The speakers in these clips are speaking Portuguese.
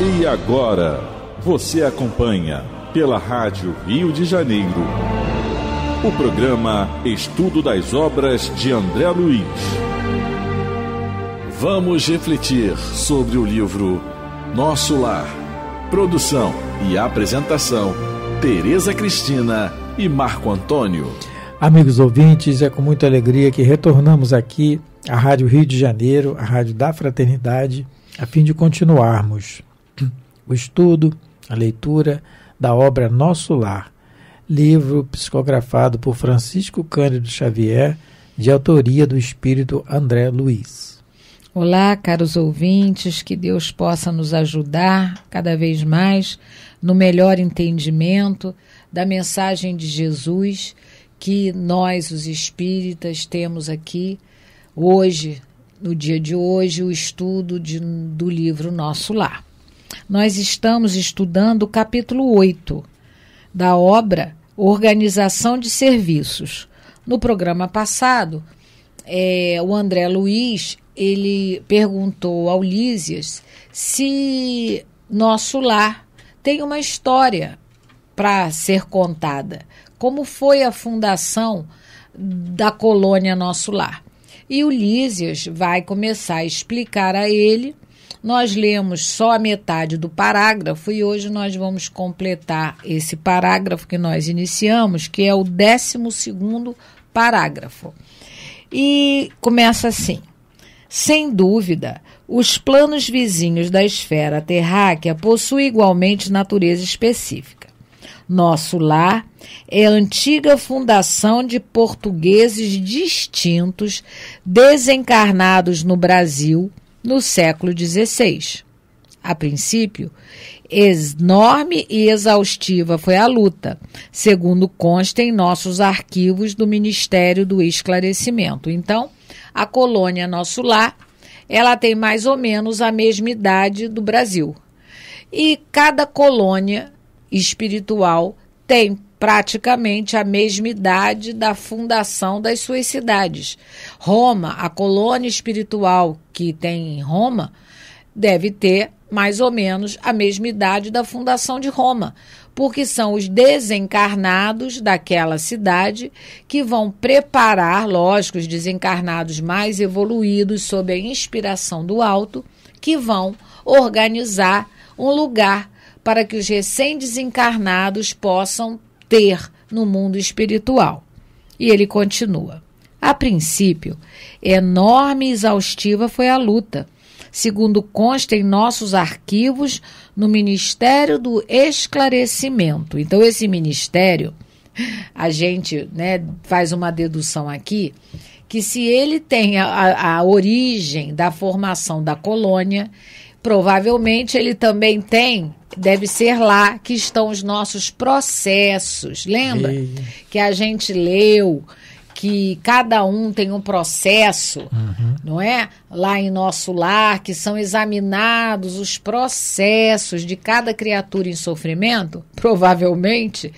E agora, você acompanha pela Rádio Rio de Janeiro o programa Estudo das Obras de André Luiz. Vamos refletir sobre o livro Nosso Lar. Produção e apresentação: Tereza Cristina e Marco Antônio. Amigos ouvintes, é com muita alegria que retornamos aqui à Rádio Rio de Janeiro, a Rádio da Fraternidade, a fim de continuarmos o estudo, a leitura da obra Nosso Lar, livro psicografado por Francisco Cândido Xavier, de autoria do espírito André Luiz. Olá, caros ouvintes, que Deus possa nos ajudar cada vez mais no melhor entendimento da mensagem de Jesus que nós, os espíritas, temos aqui hoje, no dia de hoje, o estudo de, do livro Nosso Lar nós estamos estudando o capítulo 8 da obra Organização de Serviços. No programa passado, é, o André Luiz ele perguntou ao Lísias se nosso lar tem uma história para ser contada. Como foi a fundação da colônia Nosso Lar? E o Lísias vai começar a explicar a ele nós lemos só a metade do parágrafo e hoje nós vamos completar esse parágrafo que nós iniciamos, que é o 12 parágrafo. E começa assim: Sem dúvida, os planos vizinhos da esfera terráquea possuem igualmente natureza específica. Nosso lar é antiga fundação de portugueses distintos, desencarnados no Brasil, no século XVI. A princípio, enorme e exaustiva foi a luta, segundo consta em nossos arquivos do Ministério do Esclarecimento. Então, a colônia Nosso Lar, ela tem mais ou menos a mesma idade do Brasil. E cada colônia espiritual tem praticamente a mesma idade da fundação das suas cidades. Roma, a colônia espiritual que tem em Roma, deve ter mais ou menos a mesma idade da fundação de Roma, porque são os desencarnados daquela cidade que vão preparar, lógico, os desencarnados mais evoluídos sob a inspiração do alto, que vão organizar um lugar para que os recém-desencarnados possam ter no mundo espiritual. E ele continua. A princípio, enorme e exaustiva foi a luta, segundo consta em nossos arquivos no Ministério do Esclarecimento. Então, esse ministério, a gente né, faz uma dedução aqui que se ele tem a, a origem da formação da colônia, Provavelmente ele também tem, deve ser lá que estão os nossos processos. Lembra? E... Que a gente leu que cada um tem um processo, uhum. não é? Lá em nosso lar, que são examinados os processos de cada criatura em sofrimento, provavelmente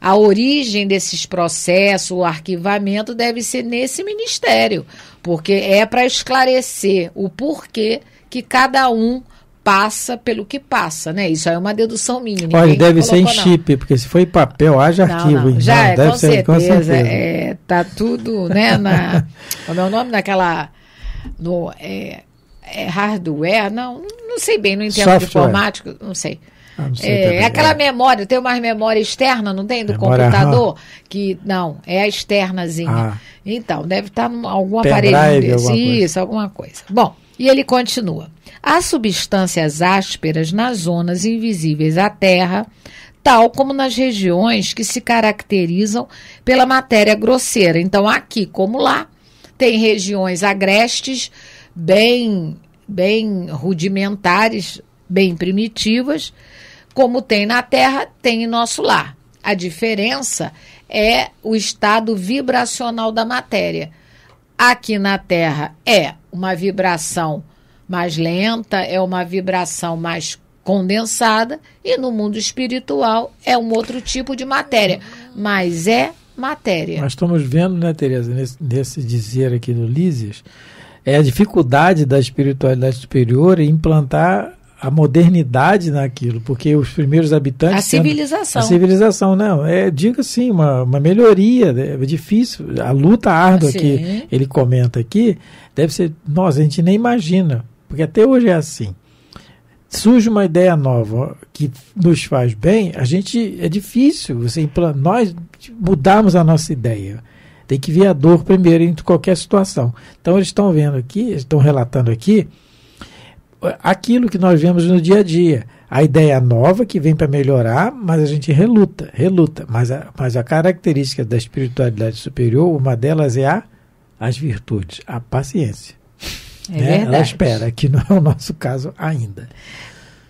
a origem desses processos, o arquivamento deve ser nesse ministério, porque é para esclarecer o porquê que cada um passa pelo que passa, né? Isso é uma dedução mínima. Olha, deve ser em chip, porque se foi papel, haja não, arquivo. Não, já, é, deve com, ser, certeza, com certeza. É, tá tudo, né? Na, é o meu nome naquela... No, é, é hardware, não, não sei bem, não entendo Software. de informática, não sei. Ah, tá é, é, aquela memória, tem mais memória externa, não tem? Do memória computador? RAM. Que não, é a externazinha. Ah. Então, deve estar tá em algum Pendrive, aparelho isso, alguma coisa. Bom, e ele continua: há substâncias ásperas nas zonas invisíveis à Terra, tal como nas regiões que se caracterizam pela matéria grosseira. Então, aqui como lá, tem regiões agrestes, bem, bem rudimentares, bem primitivas, como tem na Terra, tem em nosso lar. A diferença é o estado vibracional da matéria. Aqui na Terra é uma vibração mais lenta, é uma vibração mais condensada, e no mundo espiritual é um outro tipo de matéria, mas é matéria. Nós estamos vendo, né, Tereza, nesse, nesse dizer aqui do Lísias, é a dificuldade da espiritualidade superior em implantar a modernidade naquilo, porque os primeiros habitantes. A civilização. Sendo, a civilização, não. É, digo assim, uma, uma melhoria. Né? É difícil. A luta árdua Sim. que ele comenta aqui deve ser. Nossa, a gente nem imagina, porque até hoje é assim. Surge uma ideia nova que nos faz bem, a gente. É difícil você, nós mudarmos a nossa ideia. Tem que vir a dor primeiro em qualquer situação. Então, eles estão vendo aqui, estão relatando aqui aquilo que nós vemos no dia a dia. A ideia nova que vem para melhorar, mas a gente reluta, reluta. Mas a, mas a característica da espiritualidade superior, uma delas é a, as virtudes, a paciência. É né? Ela espera, que não é o nosso caso ainda.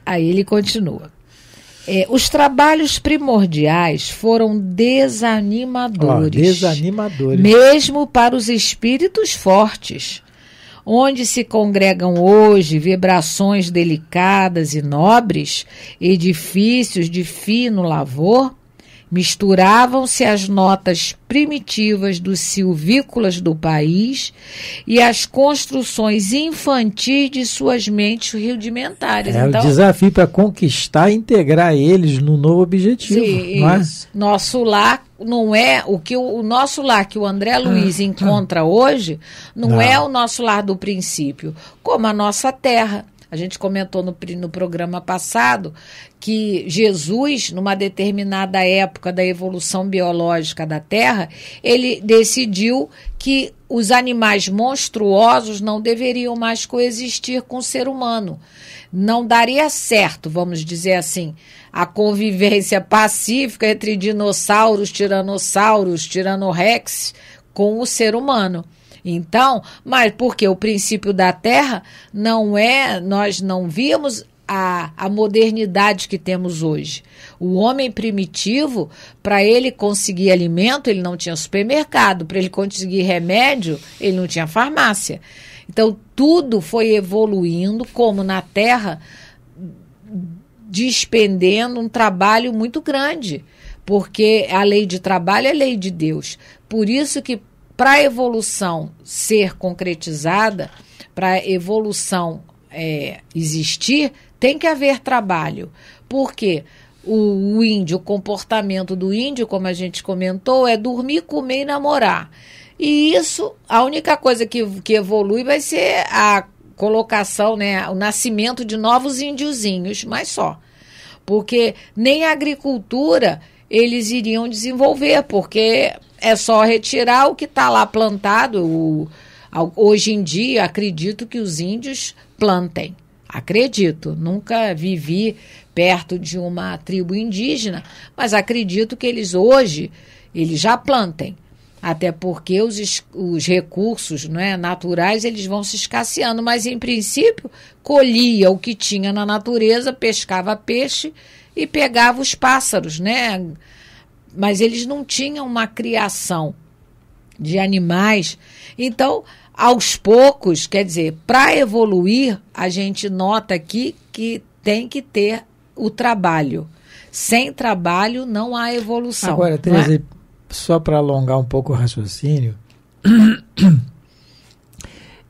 Aí ele continua. É, os trabalhos primordiais foram desanimadores. Oh, desanimadores. Mesmo para os espíritos fortes onde se congregam hoje vibrações delicadas e nobres, edifícios de fino lavor, Misturavam-se as notas primitivas dos silvícolas do país e as construções infantis de suas mentes rudimentares. É então, o desafio para conquistar e integrar eles no novo objetivo. Sim, mas... É? Nosso lar não é o que o, o nosso lar que o André ah, Luiz ah, encontra ah, hoje, não, não é o nosso lar do princípio, como a nossa terra a gente comentou no, no programa passado que Jesus, numa determinada época da evolução biológica da Terra, ele decidiu que os animais monstruosos não deveriam mais coexistir com o ser humano. Não daria certo, vamos dizer assim, a convivência pacífica entre dinossauros, tiranossauros, tiranorrex com o ser humano. Então, mas porque o princípio da terra não é, nós não vimos a, a modernidade que temos hoje. O homem primitivo, para ele conseguir alimento, ele não tinha supermercado, para ele conseguir remédio, ele não tinha farmácia. Então, tudo foi evoluindo, como na Terra, despendendo um trabalho muito grande, porque a lei de trabalho é lei de Deus. Por isso que para a evolução ser concretizada, para a evolução é, existir, tem que haver trabalho. Por quê? O, o índio, o comportamento do índio, como a gente comentou, é dormir, comer e namorar. E isso, a única coisa que, que evolui vai ser a colocação, né, o nascimento de novos índiozinhos, mas só. Porque nem a agricultura eles iriam desenvolver, porque é só retirar o que está lá plantado. O, hoje em dia, acredito que os índios plantem. Acredito, nunca vivi perto de uma tribo indígena, mas acredito que eles hoje eles já plantem. Até porque os, os recursos né, naturais eles vão se escasseando, mas em princípio colhia o que tinha na natureza, pescava peixe e pegava os pássaros, né? Mas eles não tinham uma criação de animais. Então, aos poucos, quer dizer, para evoluir, a gente nota aqui que tem que ter o trabalho. Sem trabalho não há evolução. Agora, é? Tereza, é? só para alongar um pouco o raciocínio,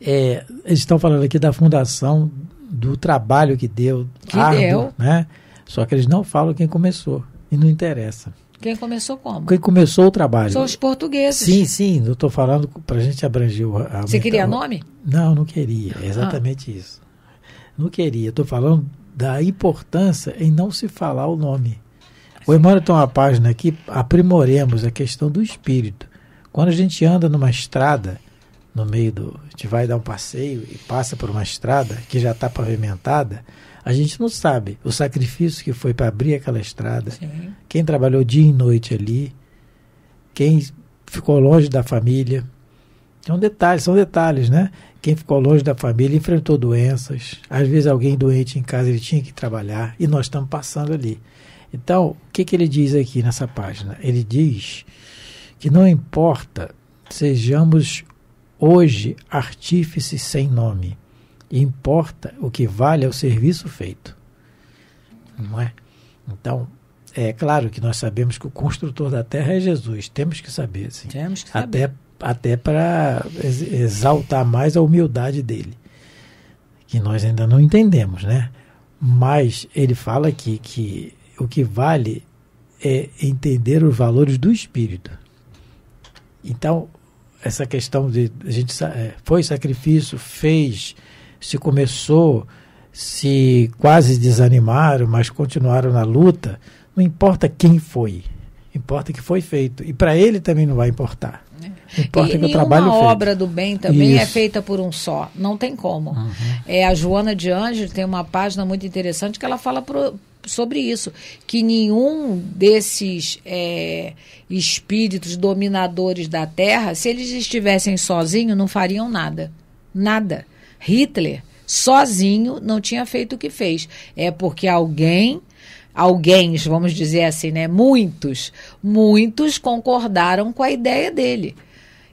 é, eles estão falando aqui da fundação do trabalho que deu, que árduo, deu. né? Só que eles não falam quem começou e não interessa. Quem começou como? Quem começou o trabalho. São os portugueses. Sim, sim, eu estou falando para a gente abranger o... A Você queria o... nome? Não, não queria, é exatamente ah. isso. Não queria, estou falando da importância em não se falar o nome. O Emmanuel tem uma página aqui, aprimoremos a questão do espírito. Quando a gente anda numa estrada, no meio do... a gente vai dar um passeio e passa por uma estrada que já está pavimentada a gente não sabe o sacrifício que foi para abrir aquela estrada, Sim. quem trabalhou dia e noite ali, quem ficou longe da família. São detalhes, são detalhes, né? Quem ficou longe da família enfrentou doenças. Às vezes alguém doente em casa ele tinha que trabalhar e nós estamos passando ali. Então, o que, que ele diz aqui nessa página? Ele diz que não importa sejamos hoje artífices sem nome. Importa o que vale é o serviço feito. Não é? Então, é claro que nós sabemos que o construtor da terra é Jesus. Temos que saber, sim. Temos que saber. Até, até para exaltar mais a humildade dele. Que nós ainda não entendemos, né? Mas ele fala aqui que o que vale é entender os valores do espírito. Então, essa questão de a gente é, foi sacrifício, fez, se começou, se quase desanimaram, mas continuaram na luta, não importa quem foi, importa que foi feito. E para ele também não vai importar. É. importa e que o trabalho feito. obra do bem também é Isso. é feita por um só. Não tem como. Uhum. É, a Joana de Anjos tem uma página muito interessante que ela fala pro, sobre isso, que nenhum desses é, espíritos dominadores da Terra, se eles estivessem sozinhos, não fariam nada. Nada. Hitler sozinho não tinha feito o que fez. É porque alguém, alguém, vamos dizer assim, né? Muitos, muitos concordaram com a ideia dele.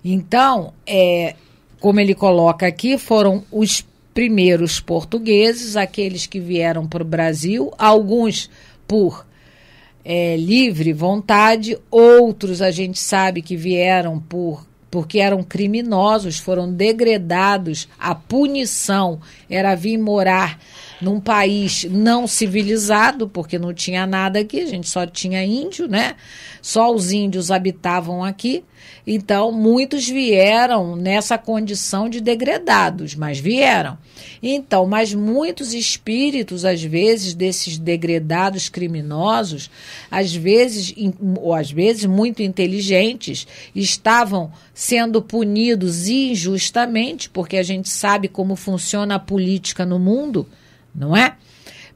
Então, é, como ele coloca aqui, foram os primeiros portugueses, aqueles que vieram para o Brasil, alguns por é, livre vontade, outros a gente sabe que vieram por porque eram criminosos, foram degradados, a punição era vir morar num país não civilizado, porque não tinha nada aqui, a gente só tinha índio, né? Só os índios habitavam aqui. Então, muitos vieram nessa condição de degredados, mas vieram. Então, mas muitos espíritos, às vezes, desses degredados criminosos, às vezes, ou às vezes muito inteligentes, estavam sendo punidos injustamente, porque a gente sabe como funciona a política no mundo não é?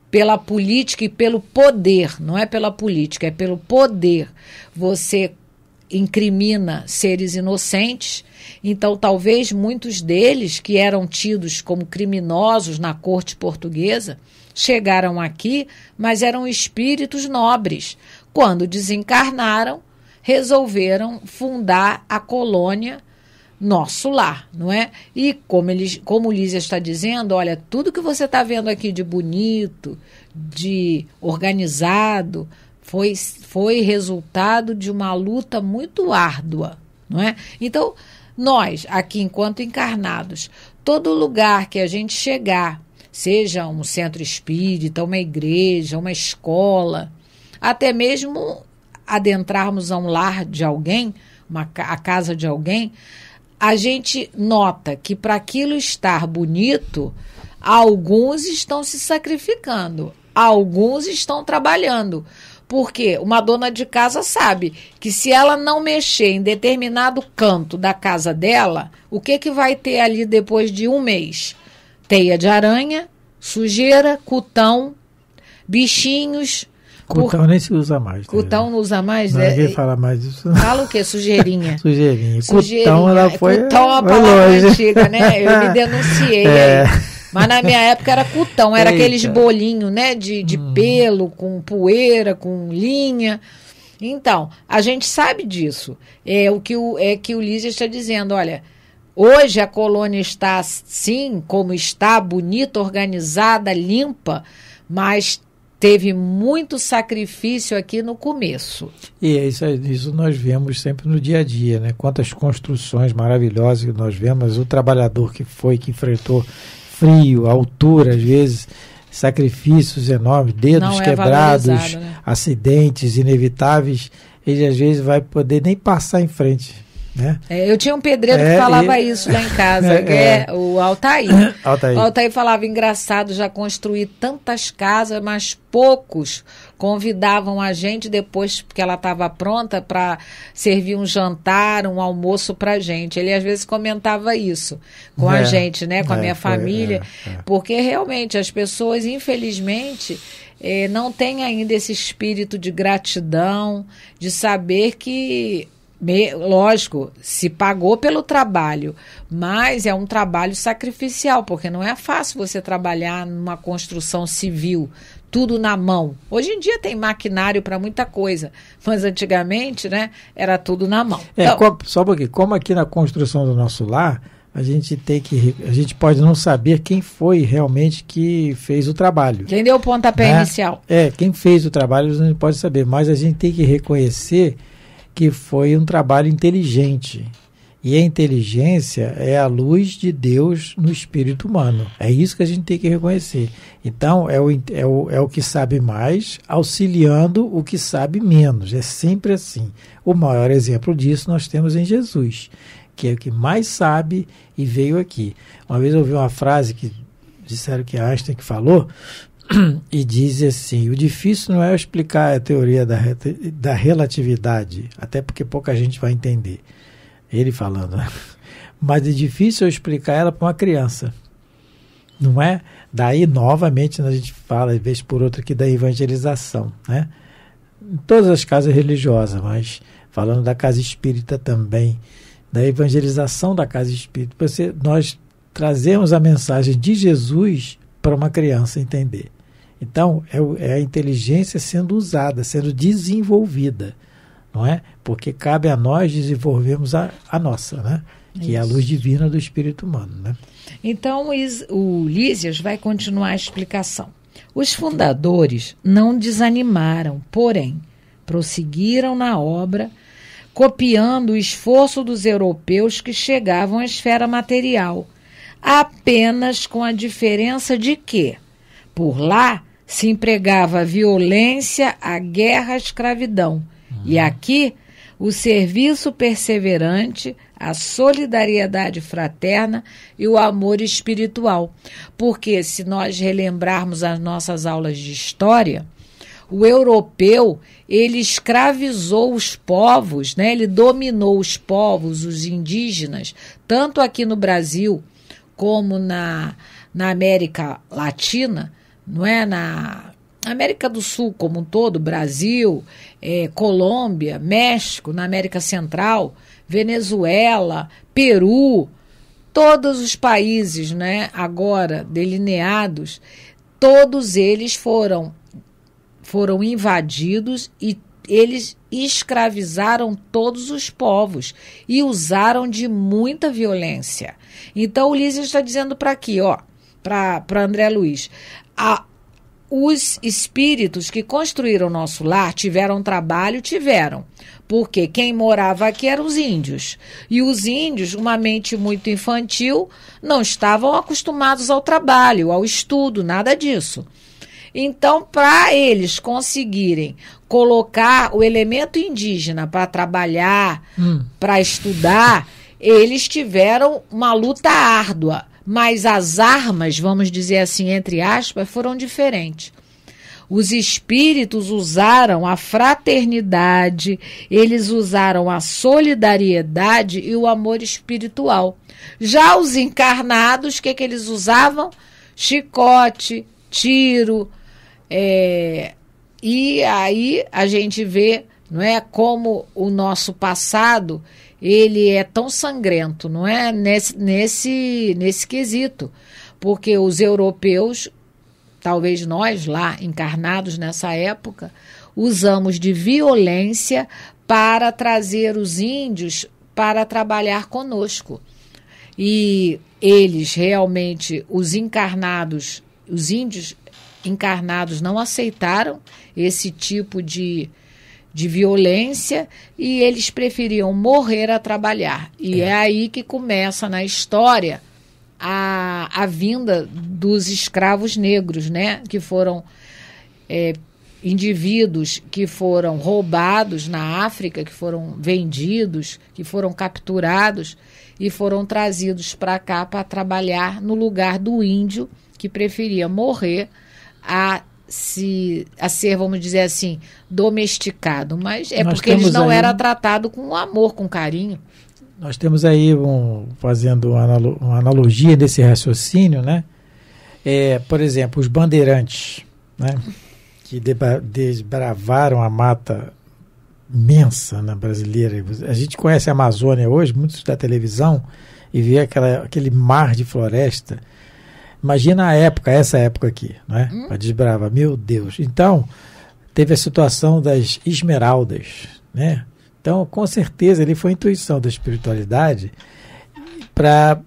Pela política e pelo poder, não é pela política, é pelo poder. Você incrimina seres inocentes, então talvez muitos deles que eram tidos como criminosos na corte portuguesa chegaram aqui, mas eram espíritos nobres. Quando desencarnaram, resolveram fundar a colônia nosso lar, não é? E como, ele, como Lízia está dizendo, olha, tudo que você está vendo aqui de bonito, de organizado, foi, foi resultado de uma luta muito árdua, não é? Então, nós, aqui enquanto encarnados, todo lugar que a gente chegar, seja um centro espírita, uma igreja, uma escola, até mesmo adentrarmos a um lar de alguém, uma, a casa de alguém, a gente nota que para aquilo estar bonito, alguns estão se sacrificando, alguns estão trabalhando. Porque uma dona de casa sabe que se ela não mexer em determinado canto da casa dela, o que, que vai ter ali depois de um mês? Teia de aranha, sujeira, cutão, bichinhos, Cutão nem se usa mais. Tá cutão não usa mais, não, né? Ninguém é, fala mais disso. Fala o quê? Sujeirinha. Sujeirinha. Sujeirinha. ela foi. Cutão é uma palavra longe. antiga, né? Eu me denunciei é. aí. Mas na minha época era cutão, era Eita. aqueles bolinhos, né? De, de hum. pelo, com poeira, com linha. Então, a gente sabe disso. É o que o, é que o está dizendo, olha. Hoje a colônia está sim, como está, bonita, organizada, limpa, mas teve muito sacrifício aqui no começo. E é isso, isso nós vemos sempre no dia a dia, né? Quantas construções maravilhosas que nós vemos, o trabalhador que foi, que enfrentou frio, altura, às vezes sacrifícios enormes, dedos é quebrados, né? acidentes inevitáveis, ele às vezes vai poder nem passar em frente né? É, eu tinha um pedreiro é, que falava e... isso lá em casa, é, é. é, o Altair. Altair. O Altair falava, engraçado, já construí tantas casas, mas poucos convidavam a gente depois que ela estava pronta para servir um jantar, um almoço para gente. Ele às vezes comentava isso com é, a gente, né, com é, a minha família, é, é, porque realmente as pessoas, infelizmente, eh, não têm ainda esse espírito de gratidão, de saber que me, lógico, se pagou pelo trabalho, mas é um trabalho sacrificial, porque não é fácil você trabalhar numa construção civil, tudo na mão. Hoje em dia tem maquinário para muita coisa, mas antigamente, né, era tudo na mão. É, então, como, só porque como aqui na construção do nosso lar, a gente tem que a gente pode não saber quem foi realmente que fez o trabalho. Quem deu o pontapé né? inicial? É, quem fez o trabalho a gente pode saber, mas a gente tem que reconhecer que foi um trabalho inteligente. E a inteligência é a luz de Deus no espírito humano. É isso que a gente tem que reconhecer. Então, é o, é o, é o que sabe mais auxiliando o que sabe menos. É sempre assim. O maior exemplo disso nós temos em Jesus, que é o que mais sabe e veio aqui. Uma vez eu ouvi uma frase que disseram que Einstein que falou, e diz assim: o difícil não é explicar a teoria da, da relatividade, até porque pouca gente vai entender. Ele falando, né? mas é difícil explicar ela para uma criança, não é? Daí, novamente, né, a gente fala, vez por outra, aqui da evangelização, né? Em todas as casas religiosas, mas falando da casa espírita também, da evangelização da casa espírita, você, nós trazemos a mensagem de Jesus para uma criança entender. Então, é, é a inteligência sendo usada, sendo desenvolvida, não é? Porque cabe a nós desenvolvermos a, a nossa, né? que é a luz divina do espírito humano. Né? Então, o Lísias vai continuar a explicação. Os fundadores não desanimaram, porém, prosseguiram na obra, copiando o esforço dos europeus que chegavam à esfera material, apenas com a diferença de que, por lá, se empregava a violência, a guerra, a escravidão. Uhum. E aqui, o serviço perseverante, a solidariedade fraterna e o amor espiritual. Porque se nós relembrarmos as nossas aulas de história, o europeu ele escravizou os povos, né? Ele dominou os povos, os indígenas, tanto aqui no Brasil como na, na América Latina, não é? Na América do Sul como um todo, Brasil, é, Colômbia, México, na América Central, Venezuela, Peru, todos os países, né? Agora delineados, todos eles foram foram invadidos e eles escravizaram todos os povos e usaram de muita violência. Então, o Ulisses está dizendo para aqui, ó, para André Luiz, a, os espíritos que construíram o nosso lar tiveram trabalho, tiveram. Porque quem morava aqui eram os índios. E os índios, uma mente muito infantil, não estavam acostumados ao trabalho, ao estudo, nada disso. Então, para eles conseguirem colocar o elemento indígena para trabalhar, hum. para estudar, eles tiveram uma luta árdua. Mas as armas, vamos dizer assim, entre aspas, foram diferentes. Os espíritos usaram a fraternidade, eles usaram a solidariedade e o amor espiritual. Já os encarnados, o que, que eles usavam? Chicote, tiro. É... E aí a gente vê não é, como o nosso passado ele é tão sangrento, não é? Nesse, nesse, nesse quesito. Porque os europeus, talvez nós lá encarnados nessa época, usamos de violência para trazer os índios para trabalhar conosco. E eles realmente, os encarnados, os índios encarnados não aceitaram esse tipo de de violência e eles preferiam morrer a trabalhar. E é, é aí que começa na história a, a vinda dos escravos negros, né? Que foram é, indivíduos que foram roubados na África, que foram vendidos, que foram capturados e foram trazidos para cá para trabalhar no lugar do índio que preferia morrer a se a ser, vamos dizer assim, domesticado, mas é Nós porque eles não aí, eram tratados com amor, com carinho. Nós temos aí, um, fazendo uma, analogia desse raciocínio, né? É, por exemplo, os bandeirantes, né? que desbravaram a mata imensa na brasileira. A gente conhece a Amazônia hoje, muitos da televisão, e vê aquela, aquele mar de floresta Imagina a época, essa época aqui, né? Hum? A desbrava, meu Deus. Então, teve a situação das esmeraldas, né? Então, com certeza, ele foi a intuição da espiritualidade para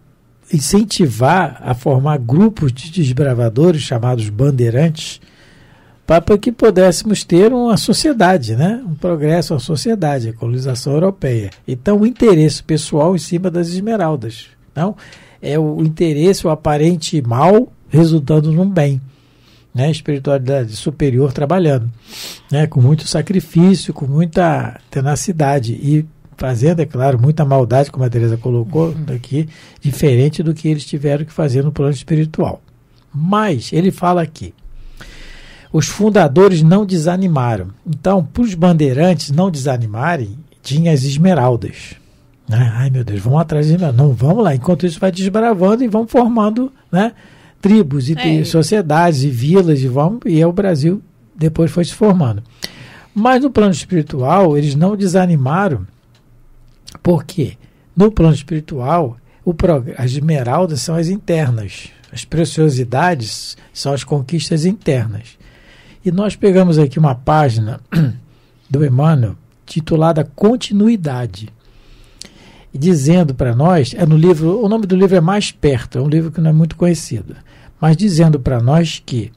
incentivar a formar grupos de desbravadores chamados bandeirantes, para que pudéssemos ter uma sociedade, né? um progresso uma sociedade, a colonização europeia. Então, o interesse pessoal em cima das esmeraldas. Então, é o interesse, o aparente mal, resultando num bem. Né, espiritualidade superior trabalhando, né, com muito sacrifício, com muita tenacidade e fazendo, é claro, muita maldade, como a Teresa colocou uhum. aqui, diferente do que eles tiveram que fazer no plano espiritual. Mas ele fala aqui: os fundadores não desanimaram. Então, para os bandeirantes não desanimarem, tinha as esmeraldas. Né? Ai meu Deus, vamos atrás de não, vamos lá. Enquanto isso vai desbravando e vão formando, né? Tribos e é. sociedades e vilas e vamos e é o Brasil depois foi se formando. Mas no plano espiritual eles não desanimaram, porque no plano espiritual as esmeraldas são as internas, as preciosidades são as conquistas internas. E nós pegamos aqui uma página do Emmanuel titulada Continuidade dizendo para nós, é no livro, o nome do livro é Mais Perto, é um livro que não é muito conhecido, mas dizendo para nós que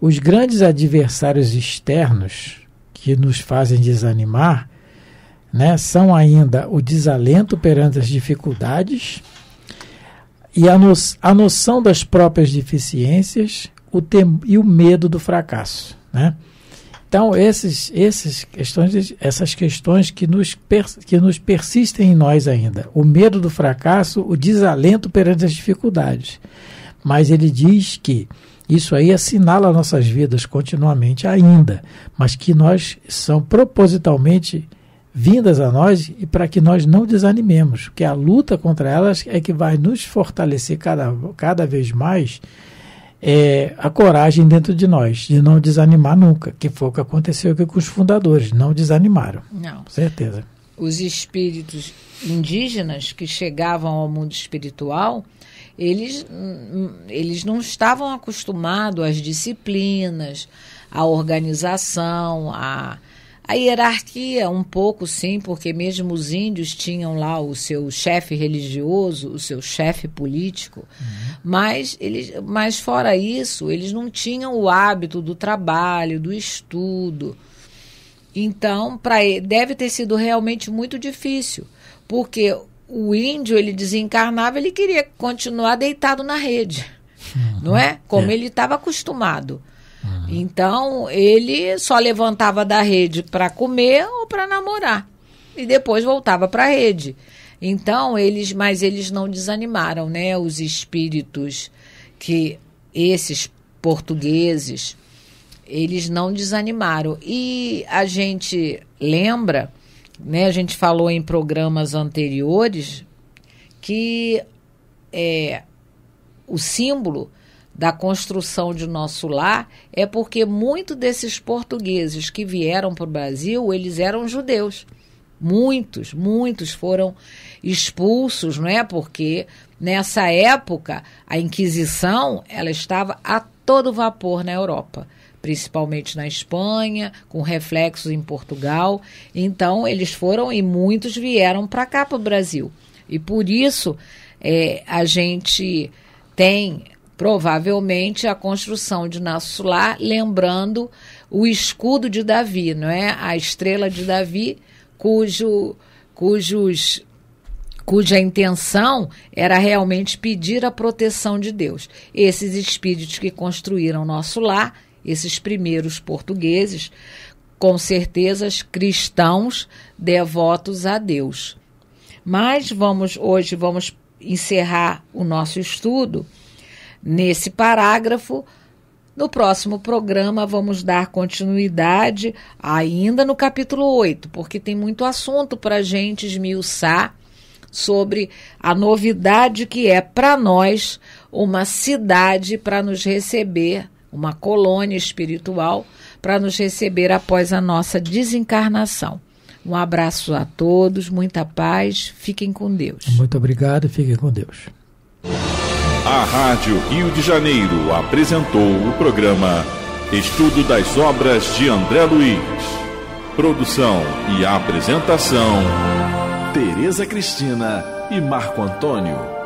os grandes adversários externos que nos fazem desanimar, né, são ainda o desalento perante as dificuldades e a, no, a noção das próprias deficiências o tem, e o medo do fracasso, né? Então, esses, esses questões, essas questões que nos, que nos persistem em nós ainda. O medo do fracasso, o desalento perante as dificuldades. Mas ele diz que isso aí assinala nossas vidas continuamente ainda, mas que nós são propositalmente vindas a nós e para que nós não desanimemos, que a luta contra elas é que vai nos fortalecer cada, cada vez mais é, a coragem dentro de nós, de não desanimar nunca, que foi o que aconteceu aqui com os fundadores, não desanimaram. Não. Com certeza. Os espíritos indígenas que chegavam ao mundo espiritual, eles, hum, eles não estavam acostumados às disciplinas, à organização, à a hierarquia, um pouco sim, porque mesmo os índios tinham lá o seu chefe religioso, o seu chefe político, uhum. mas, eles, mas fora isso, eles não tinham o hábito do trabalho, do estudo. Então, para deve ter sido realmente muito difícil, porque o índio ele desencarnava, ele queria continuar deitado na rede, uhum. não é? Como é. ele estava acostumado. Então, ele só levantava da rede para comer ou para namorar. E depois voltava para a rede. Então, eles, mas eles não desanimaram, né? Os espíritos que esses portugueses, eles não desanimaram. E a gente lembra, né? A gente falou em programas anteriores que é, o símbolo da construção de nosso lar é porque muitos desses portugueses que vieram para o Brasil, eles eram judeus. Muitos, muitos foram expulsos, não é? Porque nessa época a Inquisição ela estava a todo vapor na Europa principalmente na Espanha, com reflexos em Portugal. Então, eles foram e muitos vieram para cá, para o Brasil. E por isso, é, a gente tem provavelmente a construção de nosso lar, lembrando o escudo de Davi, não é? A estrela de Davi, cujo cujos cuja intenção era realmente pedir a proteção de Deus. Esses espíritos que construíram nosso lar, esses primeiros portugueses, com certeza cristãos devotos a Deus. Mas vamos hoje vamos encerrar o nosso estudo nesse parágrafo. No próximo programa, vamos dar continuidade ainda no capítulo 8, porque tem muito assunto para a gente esmiuçar sobre a novidade que é para nós uma cidade para nos receber, uma colônia espiritual para nos receber após a nossa desencarnação. Um abraço a todos, muita paz, fiquem com Deus. Muito obrigado e fiquem com Deus. A Rádio Rio de Janeiro apresentou o programa Estudo das Obras de André Luiz. Produção e apresentação: Tereza Cristina e Marco Antônio.